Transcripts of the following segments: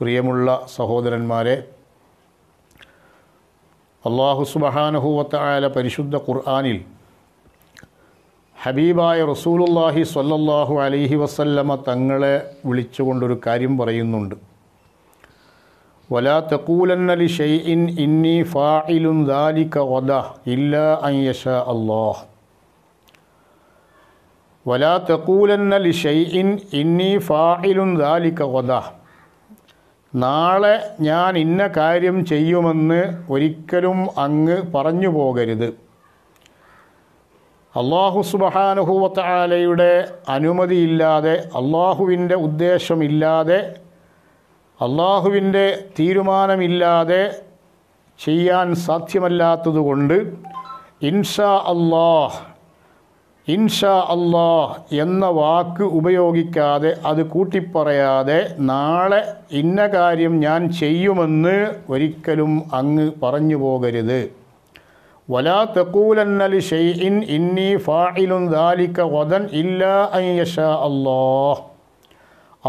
പ്രിയമുള്ള സഹോദരന്മാരെ അള്ളാഹു സുബഹാനുഹൂവത്തായ പരിശുദ്ധ ഖുർആാനിൽ ഹബീബായ റസൂലുല്ലാഹി സല്ലല്ലാഹു അലൈഹി വസല്ലമ തങ്ങളെ വിളിച്ചുകൊണ്ടൊരു കാര്യം പറയുന്നുണ്ട് വലാ തക്കൂലന്നലി ഷെയ്ഇൻ ഇന്നി ഫായിലുൻ ദാലിക വദ ഇല്ല അയ്യഷ അള്ളാഹ് വലാ തക്കൂലന്നലി ഷെയ്ഇൻ ഇന്നി ഫായിലുൻ ദാലിക വദ നാളെ ഞാൻ ഇന്ന കാര്യം ചെയ്യുമെന്ന് ഒരിക്കലും അങ്ങ് പറഞ്ഞു പോകരുത് അള്ളാഹു സുബഹാനുഹൂവത്താലയുടെ അനുമതിയില്ലാതെ അള്ളാഹുവിൻ്റെ ഉദ്ദേശമില്ലാതെ അള്ളാഹുവിൻ്റെ തീരുമാനമില്ലാതെ ചെയ്യാൻ സാധ്യമല്ലാത്തതുകൊണ്ട് ഇൻഷാ അള്ളാഹ് ഇൻഷാ അള്ളാ എന്ന വാക്ക് ഉപയോഗിക്കാതെ അത് കൂട്ടിപ്പറയാതെ നാളെ ഇന്ന കാര്യം ഞാൻ ചെയ്യുമെന്ന് ഒരിക്കലും അങ്ങ് പറഞ്ഞു പോകരുത് വലാ തെക്കൂലന്നലി ഷെയ്ഇൻ ഇന്നി ഫായിലും ദാലിക്ക വദൻ ഇല്ല അയ്യഷാ അള്ളാ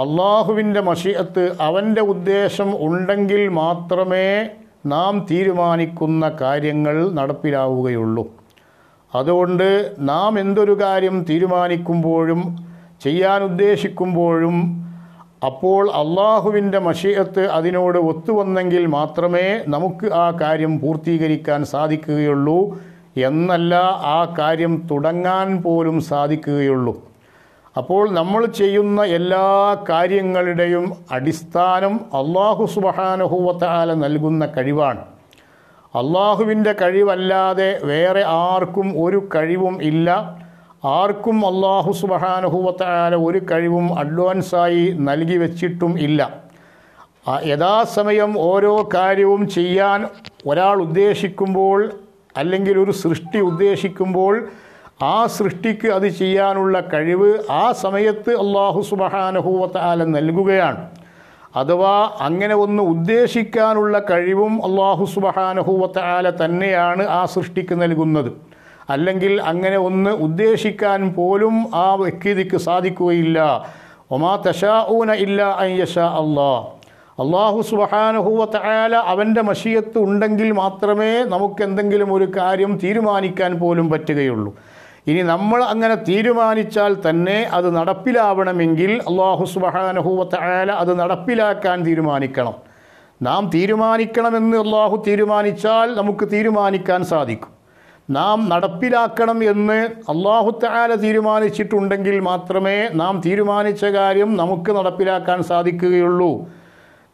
അള്ളാഹുവിൻ്റെ മഷിയത്ത് അവൻ്റെ ഉദ്ദേശം ഉണ്ടെങ്കിൽ മാത്രമേ നാം തീരുമാനിക്കുന്ന കാര്യങ്ങൾ നടപ്പിലാവുകയുള്ളൂ അതുകൊണ്ട് നാം എന്തൊരു കാര്യം തീരുമാനിക്കുമ്പോഴും ചെയ്യാൻ ഉദ്ദേശിക്കുമ്പോഴും അപ്പോൾ അള്ളാഹുവിൻ്റെ മഷീഹത്ത് അതിനോട് ഒത്തുവന്നെങ്കിൽ മാത്രമേ നമുക്ക് ആ കാര്യം പൂർത്തീകരിക്കാൻ സാധിക്കുകയുള്ളൂ എന്നല്ല ആ കാര്യം തുടങ്ങാൻ പോലും സാധിക്കുകയുള്ളൂ അപ്പോൾ നമ്മൾ ചെയ്യുന്ന എല്ലാ കാര്യങ്ങളുടെയും അടിസ്ഥാനം അള്ളാഹു സുബഹാനഹുവത്താല നൽകുന്ന കഴിവാണ് അള്ളാഹുവിൻ്റെ കഴിവല്ലാതെ വേറെ ആർക്കും ഒരു കഴിവും ഇല്ല ആർക്കും അള്ളാഹു സുബഹാനുഹൂവത്തായ ഒരു കഴിവും അഡ്വാൻസായി നൽകി വച്ചിട്ടും ഇല്ല യഥാസമയം ഓരോ കാര്യവും ചെയ്യാൻ ഒരാൾ ഉദ്ദേശിക്കുമ്പോൾ അല്ലെങ്കിൽ ഒരു സൃഷ്ടി ഉദ്ദേശിക്കുമ്പോൾ ആ സൃഷ്ടിക്ക് അത് ചെയ്യാനുള്ള കഴിവ് ആ സമയത്ത് അള്ളാഹു സുബഹാനുഹൂവത്തായ നൽകുകയാണ് അഥവാ അങ്ങനെ ഒന്ന് ഉദ്ദേശിക്കാനുള്ള കഴിവും അള്ളാഹു സുബഹാനഹുവത്താല തന്നെയാണ് ആ സൃഷ്ടിക്ക് നൽകുന്നത് അല്ലെങ്കിൽ അങ്ങനെ ഒന്ന് ഉദ്ദേശിക്കാൻ പോലും ആ വ്യക്തിക്ക് സാധിക്കുകയില്ല ഒമാ ഊന ഇല്ല അയ്യഷ അള്ളാ അള്ളാഹു സുബഹാനഹുവത്തായാല അവൻ്റെ മഷീയത്ത് ഉണ്ടെങ്കിൽ മാത്രമേ നമുക്കെന്തെങ്കിലും ഒരു കാര്യം തീരുമാനിക്കാൻ പോലും പറ്റുകയുള്ളൂ ഇനി നമ്മൾ അങ്ങനെ തീരുമാനിച്ചാൽ തന്നെ അത് നടപ്പിലാവണമെങ്കിൽ അള്ളാഹു സുബാനഹുവത്ത അത് നടപ്പിലാക്കാൻ തീരുമാനിക്കണം നാം തീരുമാനിക്കണമെന്ന് അള്ളാഹു തീരുമാനിച്ചാൽ നമുക്ക് തീരുമാനിക്കാൻ സാധിക്കും നാം നടപ്പിലാക്കണം എന്ന് അള്ളാഹു താല തീരുമാനിച്ചിട്ടുണ്ടെങ്കിൽ മാത്രമേ നാം തീരുമാനിച്ച കാര്യം നമുക്ക് നടപ്പിലാക്കാൻ സാധിക്കുകയുള്ളൂ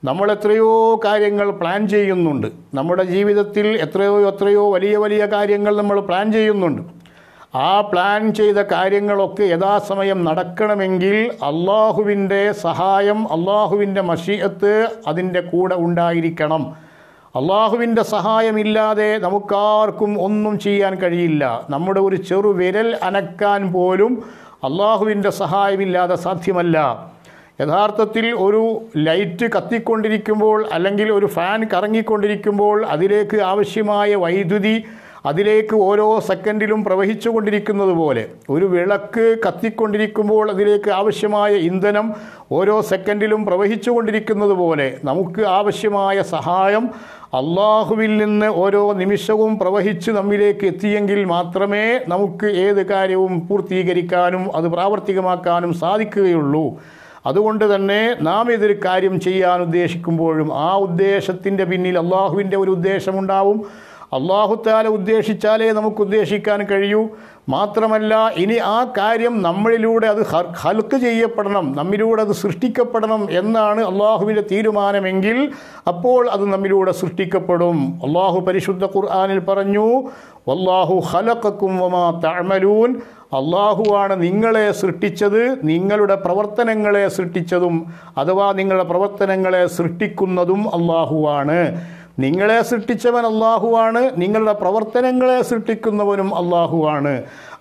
നമ്മൾ എത്രയോ കാര്യങ്ങൾ പ്ലാൻ ചെയ്യുന്നുണ്ട് നമ്മുടെ ജീവിതത്തിൽ എത്രയോ എത്രയോ വലിയ വലിയ കാര്യങ്ങൾ നമ്മൾ പ്ലാൻ ചെയ്യുന്നുണ്ട് ആ പ്ലാൻ ചെയ്ത കാര്യങ്ങളൊക്കെ യഥാസമയം നടക്കണമെങ്കിൽ അള്ളാഹുവിൻ്റെ സഹായം അള്ളാഹുവിൻ്റെ മഷീയത്ത് അതിൻ്റെ കൂടെ ഉണ്ടായിരിക്കണം അള്ളാഹുവിൻ്റെ സഹായമില്ലാതെ നമുക്കാർക്കും ഒന്നും ചെയ്യാൻ കഴിയില്ല നമ്മുടെ ഒരു ചെറു വിരൽ അനക്കാൻ പോലും അള്ളാഹുവിൻ്റെ സഹായമില്ലാതെ സാധ്യമല്ല യഥാർത്ഥത്തിൽ ഒരു ലൈറ്റ് കത്തിക്കൊണ്ടിരിക്കുമ്പോൾ അല്ലെങ്കിൽ ഒരു ഫാൻ കറങ്ങിക്കൊണ്ടിരിക്കുമ്പോൾ അതിലേക്ക് ആവശ്യമായ വൈദ്യുതി അതിലേക്ക് ഓരോ സെക്കൻഡിലും പ്രവഹിച്ചു കൊണ്ടിരിക്കുന്നത് പോലെ ഒരു വിളക്ക് കത്തിക്കൊണ്ടിരിക്കുമ്പോൾ അതിലേക്ക് ആവശ്യമായ ഇന്ധനം ഓരോ സെക്കൻഡിലും പ്രവഹിച്ചു കൊണ്ടിരിക്കുന്നത് പോലെ നമുക്ക് ആവശ്യമായ സഹായം അള്ളാഹുവിൽ നിന്ന് ഓരോ നിമിഷവും പ്രവഹിച്ച് നമ്മിലേക്ക് എത്തിയെങ്കിൽ മാത്രമേ നമുക്ക് ഏത് കാര്യവും പൂർത്തീകരിക്കാനും അത് പ്രാവർത്തികമാക്കാനും സാധിക്കുകയുള്ളൂ അതുകൊണ്ട് തന്നെ നാം ഏതൊരു കാര്യം ചെയ്യാൻ ഉദ്ദേശിക്കുമ്പോഴും ആ ഉദ്ദേശത്തിൻ്റെ പിന്നിൽ അള്ളാഹുവിൻ്റെ ഒരു ഉദ്ദേശമുണ്ടാവും അള്ളാഹുത്താല ഉദ്ദേശിച്ചാലേ നമുക്ക് ഉദ്ദേശിക്കാൻ കഴിയൂ മാത്രമല്ല ഇനി ആ കാര്യം നമ്മളിലൂടെ അത് ഹൽക്ക് ചെയ്യപ്പെടണം നമ്മിലൂടെ അത് സൃഷ്ടിക്കപ്പെടണം എന്നാണ് അള്ളാഹുവിൻ്റെ തീരുമാനമെങ്കിൽ അപ്പോൾ അത് നമ്മിലൂടെ സൃഷ്ടിക്കപ്പെടും അള്ളാഹു പരിശുദ്ധ ഖുർആാനിൽ പറഞ്ഞു അള്ളാഹു ഹലക്കക്കും വമാ തഴമലൂൻ അള്ളാഹുവാണ് നിങ്ങളെ സൃഷ്ടിച്ചത് നിങ്ങളുടെ പ്രവർത്തനങ്ങളെ സൃഷ്ടിച്ചതും അഥവാ നിങ്ങളുടെ പ്രവർത്തനങ്ങളെ സൃഷ്ടിക്കുന്നതും അള്ളാഹുവാണ് നിങ്ങളെ സൃഷ്ടിച്ചവൻ അള്ളാഹുവാണ് നിങ്ങളുടെ പ്രവർത്തനങ്ങളെ സൃഷ്ടിക്കുന്നവനും അള്ളാഹുവാണ്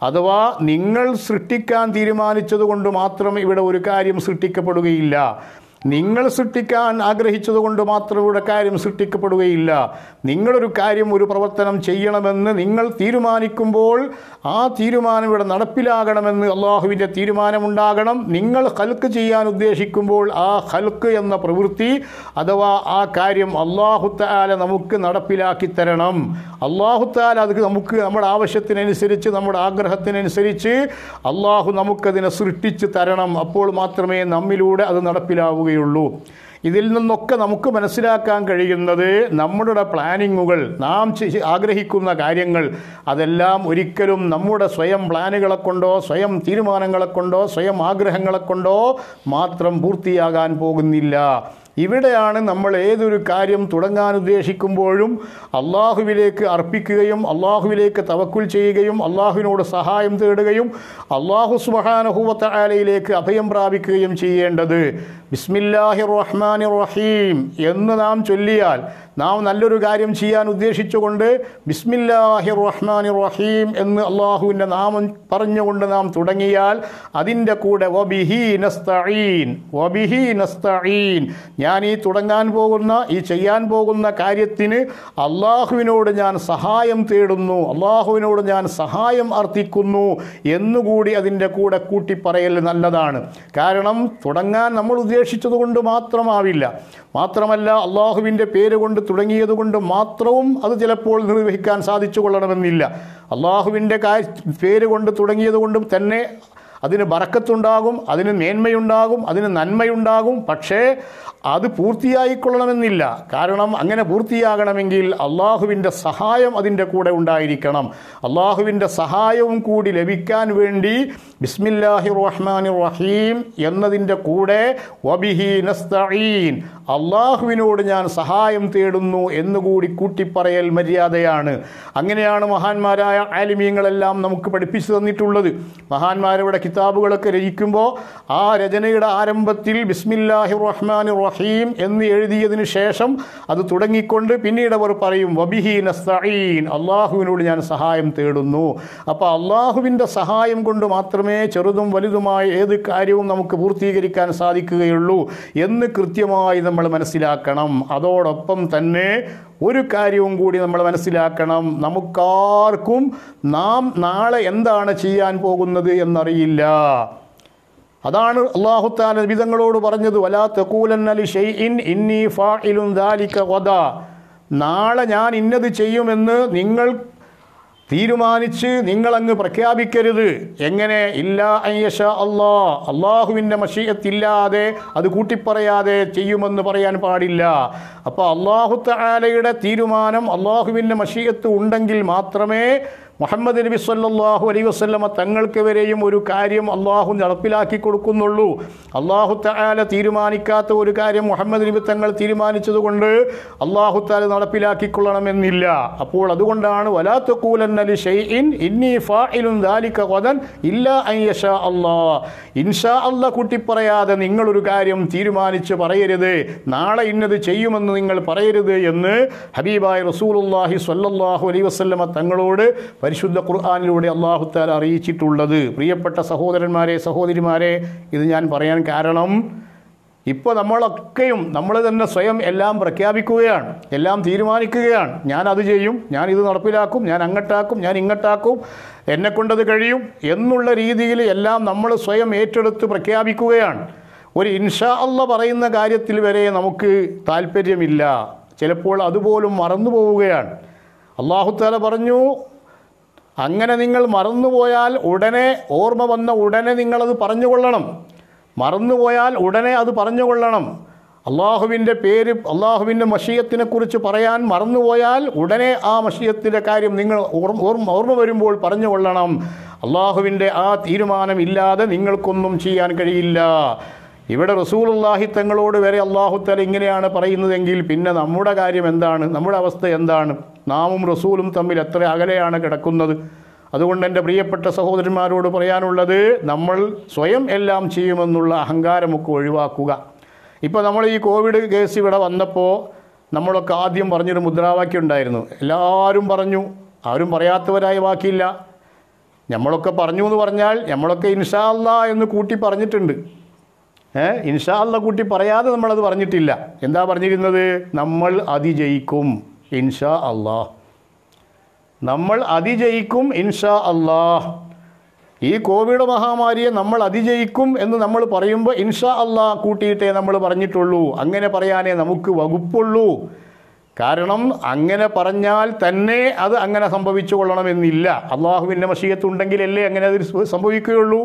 അഥവാ നിങ്ങൾ സൃഷ്ടിക്കാൻ തീരുമാനിച്ചതുകൊണ്ട് മാത്രം ഇവിടെ ഒരു കാര്യം സൃഷ്ടിക്കപ്പെടുകയില്ല നിങ്ങൾ സൃഷ്ടിക്കാൻ ആഗ്രഹിച്ചതുകൊണ്ട് മാത്രം ഇവിടെ കാര്യം സൃഷ്ടിക്കപ്പെടുകയില്ല നിങ്ങളൊരു കാര്യം ഒരു പ്രവർത്തനം ചെയ്യണമെന്ന് നിങ്ങൾ തീരുമാനിക്കുമ്പോൾ ആ തീരുമാനം ഇവിടെ നടപ്പിലാകണമെന്ന് അള്ളാഹുവിൻ്റെ തീരുമാനമുണ്ടാകണം നിങ്ങൾ ഹൽക്ക് ചെയ്യാൻ ഉദ്ദേശിക്കുമ്പോൾ ആ ഹൽക്ക് എന്ന പ്രവൃത്തി അഥവാ ആ കാര്യം അള്ളാഹുത്താല നമുക്ക് നടപ്പിലാക്കി തരണം അള്ളാഹുത്താല അത് നമുക്ക് നമ്മുടെ ആവശ്യത്തിനനുസരിച്ച് നമ്മുടെ ആഗ്രഹത്തിനനുസരിച്ച് അള്ളാഹു നമുക്കതിനെ സൃഷ്ടിച്ച് തരണം അപ്പോൾ മാത്രമേ നമ്മിലൂടെ അത് നടപ്പിലാവുകയുള്ളൂ കഴിയുകയുള്ളൂ ഇതിൽ നിന്നൊക്കെ നമുക്ക് മനസ്സിലാക്കാൻ കഴിയുന്നത് നമ്മുടെ പ്ലാനിങ്ങുകൾ നാം ആഗ്രഹിക്കുന്ന കാര്യങ്ങൾ അതെല്ലാം ഒരിക്കലും നമ്മുടെ സ്വയം പ്ലാനുകളെ കൊണ്ടോ സ്വയം തീരുമാനങ്ങളെ കൊണ്ടോ സ്വയം ആഗ്രഹങ്ങളെ കൊണ്ടോ മാത്രം പൂർത്തിയാകാൻ പോകുന്നില്ല ഇവിടെയാണ് നമ്മൾ ഏതൊരു കാര്യം തുടങ്ങാൻ ഉദ്ദേശിക്കുമ്പോഴും അള്ളാഹുവിലേക്ക് അർപ്പിക്കുകയും അള്ളാഹുവിലേക്ക് തവക്കുൽ ചെയ്യുകയും അള്ളാഹുവിനോട് സഹായം തേടുകയും അള്ളാഹു സുബാനഹുവത്തലയിലേക്ക് അഭയം പ്രാപിക്കുകയും ചെയ്യേണ്ടത് ബിസ്മില്ലാഹി റഹ്മാൻ റഹീം എന്ന് നാം ചൊല്ലിയാൽ നാം നല്ലൊരു കാര്യം ചെയ്യാൻ ഉദ്ദേശിച്ചുകൊണ്ട് ബിസ്മില്ലാഹി റഹ്മാൻ റഹീം എന്ന് അള്ളാഹുവിൻ്റെ നാമം പറഞ്ഞുകൊണ്ട് നാം തുടങ്ങിയാൽ അതിൻ്റെ കൂടെ വബിഹി വബിഹി ഞാൻ ഈ തുടങ്ങാൻ പോകുന്ന ഈ ചെയ്യാൻ പോകുന്ന കാര്യത്തിന് അള്ളാഹുവിനോട് ഞാൻ സഹായം തേടുന്നു അള്ളാഹുവിനോട് ഞാൻ സഹായം അർത്ഥിക്കുന്നു എന്നുകൂടി അതിൻ്റെ കൂടെ കൂട്ടിപ്പറയൽ നല്ലതാണ് കാരണം തുടങ്ങാൻ നമ്മൾ ഉദ്ദേശിച്ചത് കൊണ്ട് മാത്രമാവില്ല മാത്രമല്ല അള്ളാഹുവിൻ്റെ പേര് കൊണ്ട് തുടങ്ങിയതുകൊണ്ട് മാത്രവും അത് ചിലപ്പോൾ നിർവഹിക്കാൻ സാധിച്ചു കൊള്ളണമെന്നില്ല അള്ളാഹുവിൻ്റെ കാ പേര് കൊണ്ട് കൊണ്ടും തന്നെ അതിന് ബറക്കത്തുണ്ടാകും അതിന് മേന്മയുണ്ടാകും അതിന് നന്മയുണ്ടാകും പക്ഷേ അത് പൂർത്തിയായിക്കൊള്ളണമെന്നില്ല കാരണം അങ്ങനെ പൂർത്തിയാകണമെങ്കിൽ അള്ളാഹുവിൻ്റെ സഹായം അതിൻ്റെ കൂടെ ഉണ്ടായിരിക്കണം അള്ളാഹുവിൻ്റെ സഹായവും കൂടി ലഭിക്കാൻ വേണ്ടി ബിസ്മില്ലാഹി റഹ്മാൻ റഹീം എന്നതിൻ്റെ കൂടെ വബിഹി നസ്തഈൻ അള്ളാഹുവിനോട് ഞാൻ സഹായം തേടുന്നു എന്നുകൂടി കൂട്ടിപ്പറയൽ മര്യാദയാണ് അങ്ങനെയാണ് മഹാന്മാരായ ആലിമീങ്ങളെല്ലാം നമുക്ക് പഠിപ്പിച്ചു തന്നിട്ടുള്ളത് മഹാന്മാരവിടെ കിതാബുകളൊക്കെ രചിക്കുമ്പോൾ ആ രചനയുടെ ആരംഭത്തിൽ ബിസ്മില്ലാഹി റഹ്മാൻ റഹീം എന്ന് എഴുതിയതിന് ശേഷം അത് തുടങ്ങിക്കൊണ്ട് പിന്നീട് അവർ പറയും വബിഹി നസ്തീൻ അള്ളാഹുവിനോട് ഞാൻ സഹായം തേടുന്നു അപ്പോൾ അള്ളാഹുവിൻ്റെ സഹായം കൊണ്ട് മാത്രമേ ചെറുതും വലുതുമായ ഏത് കാര്യവും നമുക്ക് പൂർത്തീകരിക്കാൻ സാധിക്കുകയുള്ളൂ എന്ന് കൃത്യമായി നമ്മൾ മനസ്സിലാക്കണം അതോടൊപ്പം തന്നെ ഒരു കാര്യവും കൂടി നമ്മൾ മനസ്സിലാക്കണം നമുക്കാർക്കും നാം നാളെ എന്താണ് ചെയ്യാൻ പോകുന്നത് എന്നറിയില്ല അതാണ് അള്ളാഹുത്താല വിധങ്ങളോട് പറഞ്ഞത് വലാ അലി ഷെയ്ഇൻ ഇന്നീ ഫാ ദാലിക്ക വധ നാളെ ഞാൻ ഇന്നത് ചെയ്യുമെന്ന് നിങ്ങൾ തീരുമാനിച്ച് നിങ്ങളങ്ങ് പ്രഖ്യാപിക്കരുത് എങ്ങനെ ഇല്ല അയ്യഷ അള്ളാ അള്ളാഹുവിൻ്റെ മഷീയത്തില്ലാതെ അത് കൂട്ടിപ്പറയാതെ ചെയ്യുമെന്ന് പറയാൻ പാടില്ല അപ്പോൾ അള്ളാഹു തആലയുടെ തീരുമാനം അള്ളാഹുവിൻ്റെ മഷീയത്ത് ഉണ്ടെങ്കിൽ മാത്രമേ മുഹമ്മദ് നബി സല്ലാഹു അലൈ വസ്ലമ തങ്ങൾക്ക് വരെയും ഒരു കാര്യം അള്ളാഹു നടപ്പിലാക്കി കൊടുക്കുന്നുള്ളൂ അള്ളാഹു താല തീരുമാനിക്കാത്ത ഒരു കാര്യം മുഹമ്മദ് നബി തങ്ങൾ തീരുമാനിച്ചതുകൊണ്ട് അള്ളാഹു താല നടപ്പിലാക്കിക്കൊള്ളണമെന്നില്ല അപ്പോൾ അതുകൊണ്ടാണ് വലാത്തക്കൂലി ഷെയ്ഇൻ ഇന്നി ഫാഇലും ദാലിക്ക കൊതൻ ഇല്ല അയ്യഷാ അള്ളാ ഇൻഷാ അല്ല കൂട്ടിപ്പറയാതെ നിങ്ങളൊരു കാര്യം തീരുമാനിച്ച് പറയരുത് നാളെ ഇന്നത് ചെയ്യുമെന്ന് നിങ്ങൾ പറയരുത് എന്ന് ഹബീബായ് അള്ളാഹി സ്വല്ലാഹു അലൈ വസ്ലമ തങ്ങളോട് പരിശുദ്ധ ഖുർആാനിലൂടെ അള്ളാഹുത്താൽ അറിയിച്ചിട്ടുള്ളത് പ്രിയപ്പെട്ട സഹോദരന്മാരെ സഹോദരിമാരെ ഇത് ഞാൻ പറയാൻ കാരണം ഇപ്പോൾ നമ്മളൊക്കെയും നമ്മൾ തന്നെ സ്വയം എല്ലാം പ്രഖ്യാപിക്കുകയാണ് എല്ലാം തീരുമാനിക്കുകയാണ് ഞാൻ അത് ചെയ്യും ഞാൻ ഇത് നടപ്പിലാക്കും ഞാൻ അങ്ങട്ടാക്കും ഞാൻ ഇങ്ങട്ടാക്കും കൊണ്ടത് കഴിയും എന്നുള്ള രീതിയിൽ എല്ലാം നമ്മൾ സ്വയം ഏറ്റെടുത്ത് പ്രഖ്യാപിക്കുകയാണ് ഒരു ഇൻഷാ അല്ല പറയുന്ന കാര്യത്തിൽ വരെ നമുക്ക് താല്പര്യമില്ല ചിലപ്പോൾ അതുപോലും മറന്നു പോവുകയാണ് അള്ളാഹുത്താല പറഞ്ഞു അങ്ങനെ നിങ്ങൾ മറന്നുപോയാൽ ഉടനെ ഓർമ്മ വന്ന ഉടനെ നിങ്ങളത് പറഞ്ഞുകൊള്ളണം മറന്നുപോയാൽ ഉടനെ അത് പറഞ്ഞുകൊള്ളണം അള്ളാഹുവിൻ്റെ പേര് അള്ളാഹുവിൻ്റെ മഷീയത്തിനെക്കുറിച്ച് പറയാൻ മറന്നുപോയാൽ ഉടനെ ആ മഷീയത്തിൻ്റെ കാര്യം നിങ്ങൾ ഓർമ്മ ഓർമ്മ വരുമ്പോൾ പറഞ്ഞു കൊള്ളണം അള്ളാഹുവിൻ്റെ ആ തീരുമാനം ഇല്ലാതെ നിങ്ങൾക്കൊന്നും ചെയ്യാൻ കഴിയില്ല ഇവിടെ റസൂലുള്ളാഹി തങ്ങളോട് വരെ അള്ളാഹുത്തല ഇങ്ങനെയാണ് പറയുന്നതെങ്കിൽ പിന്നെ നമ്മുടെ കാര്യം എന്താണ് നമ്മുടെ അവസ്ഥ എന്താണ് നാമും റസൂലും തമ്മിൽ എത്ര അകലെയാണ് കിടക്കുന്നത് അതുകൊണ്ട് എൻ്റെ പ്രിയപ്പെട്ട സഹോദരന്മാരോട് പറയാനുള്ളത് നമ്മൾ സ്വയം എല്ലാം ചെയ്യുമെന്നുള്ള അഹങ്കാരമൊക്കെ ഒഴിവാക്കുക ഇപ്പോൾ നമ്മൾ ഈ കോവിഡ് കേസ് ഇവിടെ വന്നപ്പോൾ നമ്മളൊക്കെ ആദ്യം പറഞ്ഞൊരു മുദ്രാവാക്യം ഉണ്ടായിരുന്നു എല്ലാവരും പറഞ്ഞു ആരും പറയാത്തവരായി ബാക്കിയില്ല നമ്മളൊക്കെ പറഞ്ഞു എന്ന് പറഞ്ഞാൽ നമ്മളൊക്കെ ഇൻഷാല്ല എന്ന് കൂട്ടി പറഞ്ഞിട്ടുണ്ട് ഏഹ് ഇൻഷാല്ല കൂട്ടി പറയാതെ നമ്മളത് പറഞ്ഞിട്ടില്ല എന്താ പറഞ്ഞിരുന്നത് നമ്മൾ അതിജയിക്കും ഇൻഷാ അള്ളാഹ് നമ്മൾ അതിജയിക്കും ഇൻഷാ അള്ളാഹ് ഈ കോവിഡ് മഹാമാരിയെ നമ്മൾ അതിജയിക്കും എന്ന് നമ്മൾ പറയുമ്പോൾ ഇൻഷാ അള്ളാഹ് കൂട്ടിയിട്ടേ നമ്മൾ പറഞ്ഞിട്ടുള്ളൂ അങ്ങനെ പറയാനേ നമുക്ക് വകുപ്പുള്ളൂ കാരണം അങ്ങനെ പറഞ്ഞാൽ തന്നെ അത് അങ്ങനെ സംഭവിച്ചു കൊള്ളണമെന്നില്ല അള്ളാഹുവിൻ്റെ മഷീയത്തുണ്ടെങ്കിലല്ലേ അങ്ങനെ അത് സംഭവിക്കുകയുള്ളൂ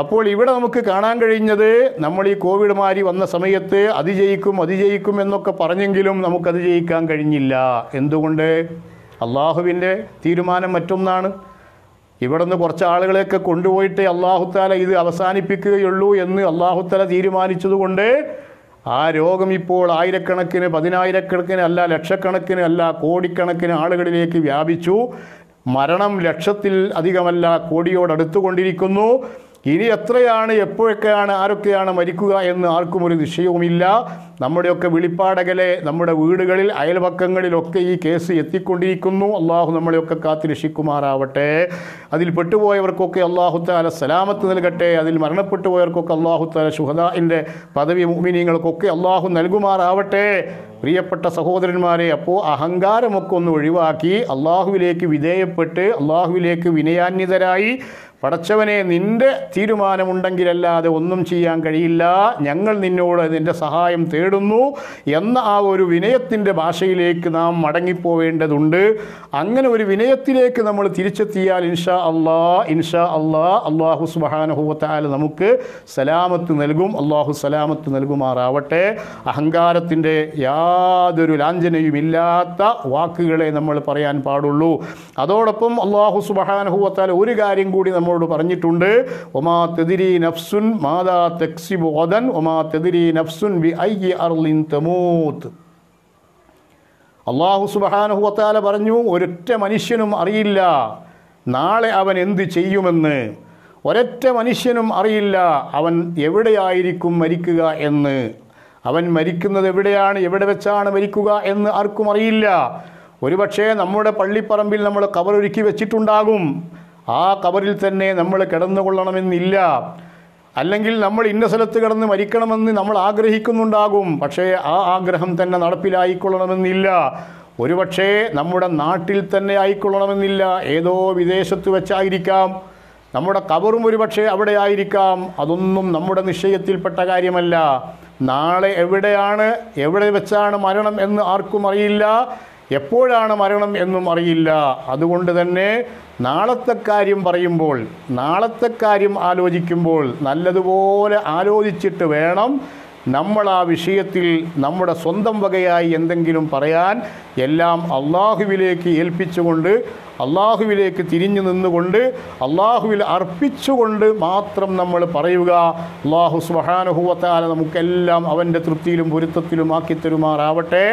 അപ്പോൾ ഇവിടെ നമുക്ക് കാണാൻ കഴിഞ്ഞത് നമ്മൾ ഈ കോവിഡ് മാറി വന്ന സമയത്ത് അതിജയിക്കും അതിജയിക്കും എന്നൊക്കെ പറഞ്ഞെങ്കിലും നമുക്ക് അതിജയിക്കാൻ കഴിഞ്ഞില്ല എന്തുകൊണ്ട് അള്ളാഹുവിൻ്റെ തീരുമാനം മറ്റൊന്നാണ് ഇവിടുന്ന് കുറച്ച് ആളുകളെയൊക്കെ കൊണ്ടുപോയിട്ട് അള്ളാഹുത്താല ഇത് അവസാനിപ്പിക്കുകയുള്ളൂ എന്ന് അള്ളാഹുത്താല തീരുമാനിച്ചതുകൊണ്ട് ആ രോഗം ഇപ്പോൾ ആയിരക്കണക്കിന് പതിനായിരക്കണക്കിന് അല്ല ലക്ഷക്കണക്കിന് അല്ല കോടിക്കണക്കിന് ആളുകളിലേക്ക് വ്യാപിച്ചു മരണം ലക്ഷത്തിൽ അധികമല്ല കോടിയോടടുത്തുകൊണ്ടിരിക്കുന്നു ഇനി എത്രയാണ് എപ്പോഴൊക്കെയാണ് ആരൊക്കെയാണ് മരിക്കുക എന്ന് ആർക്കും ഒരു നിശ്ചയവുമില്ല നമ്മുടെയൊക്കെ വിളിപ്പാടകലെ നമ്മുടെ വീടുകളിൽ അയൽപക്കങ്ങളിലൊക്കെ ഈ കേസ് എത്തിക്കൊണ്ടിരിക്കുന്നു അള്ളാഹു നമ്മളെയൊക്കെ കാത്തിരക്ഷിക്കുമാറാവട്ടെ അതിൽ പെട്ടുപോയവർക്കൊക്കെ അള്ളാഹുത്താല സലാമത്ത് നൽകട്ടെ അതിൽ മരണപ്പെട്ടു പോയവർക്കൊക്കെ അള്ളാഹുത്താല ശുഹദാൻ്റെ പദവി മോമിനിയങ്ങൾക്കൊക്കെ അള്ളാഹു നൽകുമാറാവട്ടെ പ്രിയപ്പെട്ട സഹോദരന്മാരെ അപ്പോൾ അഹങ്കാരമൊക്കെ ഒന്ന് ഒഴിവാക്കി അള്ളാഹുവിലേക്ക് വിധേയപ്പെട്ട് അള്ളാഹുവിലേക്ക് വിനയാന്വിതരായി പടച്ചവനെ നിന്റെ തീരുമാനമുണ്ടെങ്കിലല്ലാതെ ഒന്നും ചെയ്യാൻ കഴിയില്ല ഞങ്ങൾ നിന്നോട് നിന്റെ സഹായം തേടുന്നു എന്ന ആ ഒരു വിനയത്തിൻ്റെ ഭാഷയിലേക്ക് നാം മടങ്ങിപ്പോവേണ്ടതുണ്ട് അങ്ങനെ ഒരു വിനയത്തിലേക്ക് നമ്മൾ തിരിച്ചെത്തിയാൽ ഇൻഷാ അള്ളാ ഇൻഷാ അള്ളാ അള്ളാഹു സുബാനഹുവത്താൽ നമുക്ക് സലാമത്ത് നൽകും അള്ളാഹു സലാമത്ത് നൽകുമാറാവട്ടെ അഹങ്കാരത്തിൻ്റെ യാതൊരു ലാഞ്ചനയുമില്ലാത്ത വാക്കുകളെ നമ്മൾ പറയാൻ പാടുള്ളൂ അതോടൊപ്പം അള്ളാഹു സുബാനഹുവത്താൽ ഒരു കാര്യം കൂടി നമ്മൾ നമ്മളോട് പറഞ്ഞിട്ടുണ്ട് ഒമാ തെതിരി നഫ്സുൻ മാതാ തെക്സിബു ഒതൻ ഒമാ തെതിരി നഫ്സുൻ വി ഐ അർലിൻ തമൂത്ത് അള്ളാഹു സുബഹാനുഹുവത്താല പറഞ്ഞു ഒരൊറ്റ മനുഷ്യനും അറിയില്ല നാളെ അവൻ എന്ത് ചെയ്യുമെന്ന് ഒരൊറ്റ മനുഷ്യനും അറിയില്ല അവൻ എവിടെയായിരിക്കും മരിക്കുക എന്ന് അവൻ മരിക്കുന്നത് എവിടെയാണ് എവിടെ വെച്ചാണ് മരിക്കുക എന്ന് ആർക്കും അറിയില്ല ഒരുപക്ഷേ നമ്മുടെ പള്ളിപ്പറമ്പിൽ നമ്മൾ കവറൊരുക്കി വെച്ചിട്ടുണ്ടാകും ആ കബറിൽ തന്നെ നമ്മൾ കിടന്നുകൊള്ളണമെന്നില്ല അല്ലെങ്കിൽ നമ്മൾ ഇന്ന സ്ഥലത്ത് കിടന്ന് മരിക്കണമെന്ന് നമ്മൾ ആഗ്രഹിക്കുന്നുണ്ടാകും പക്ഷേ ആ ആഗ്രഹം തന്നെ നടപ്പിലായിക്കൊള്ളണമെന്നില്ല ഒരുപക്ഷേ നമ്മുടെ നാട്ടിൽ തന്നെ ആയിക്കൊള്ളണമെന്നില്ല ഏതോ വിദേശത്ത് വെച്ചായിരിക്കാം നമ്മുടെ കബറും ഒരുപക്ഷെ അവിടെ ആയിരിക്കാം അതൊന്നും നമ്മുടെ നിശ്ചയത്തിൽപ്പെട്ട കാര്യമല്ല നാളെ എവിടെയാണ് എവിടെ വെച്ചാണ് മരണം എന്ന് ആർക്കും അറിയില്ല എപ്പോഴാണ് മരണം എന്നും അറിയില്ല അതുകൊണ്ട് തന്നെ നാളത്തെ കാര്യം പറയുമ്പോൾ നാളത്തെ കാര്യം ആലോചിക്കുമ്പോൾ നല്ലതുപോലെ ആലോചിച്ചിട്ട് വേണം നമ്മൾ ആ വിഷയത്തിൽ നമ്മുടെ സ്വന്തം വകയായി എന്തെങ്കിലും പറയാൻ എല്ലാം അള്ളാഹുവിലേക്ക് ഏൽപ്പിച്ചുകൊണ്ട് അള്ളാഹുവിലേക്ക് തിരിഞ്ഞു നിന്നുകൊണ്ട് അള്ളാഹുവിൽ അർപ്പിച്ചുകൊണ്ട് മാത്രം നമ്മൾ പറയുക അള്ളാഹു സുഹാനുഭവത്താല നമുക്കെല്ലാം അവൻ്റെ തൃപ്തിയിലും പൊരുത്തത്തിലും ആക്കി തരുമാറാവട്ടെ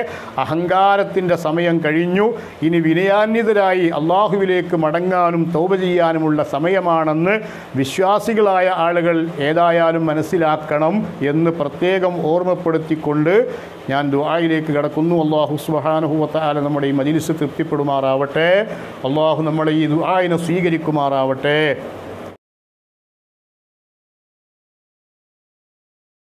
അഹങ്കാരത്തിൻ്റെ സമയം കഴിഞ്ഞു ഇനി വിനയാന്യതരായി അള്ളാഹുവിലേക്ക് മടങ്ങാനും തോപ ചെയ്യാനുമുള്ള സമയമാണെന്ന് വിശ്വാസികളായ ആളുകൾ ഏതായാലും മനസ്സിലാക്കണം എന്ന് പ്രത്യേകം ഓർമ്മപ്പെടുത്തിക്കൊണ്ട് ഞാൻ ദുആയിലേക്ക് കടക്കുന്നു അള്ളാഹു സുബാനുഹുവത്താല നമ്മുടെ ഈ മജിലിസ് തൃപ്തിപ്പെടുമാറാവട്ടെ അള്ളാഹു നമ്മളെ ഈ ദുആയിനെ സ്വീകരിക്കുമാറാവട്ടെ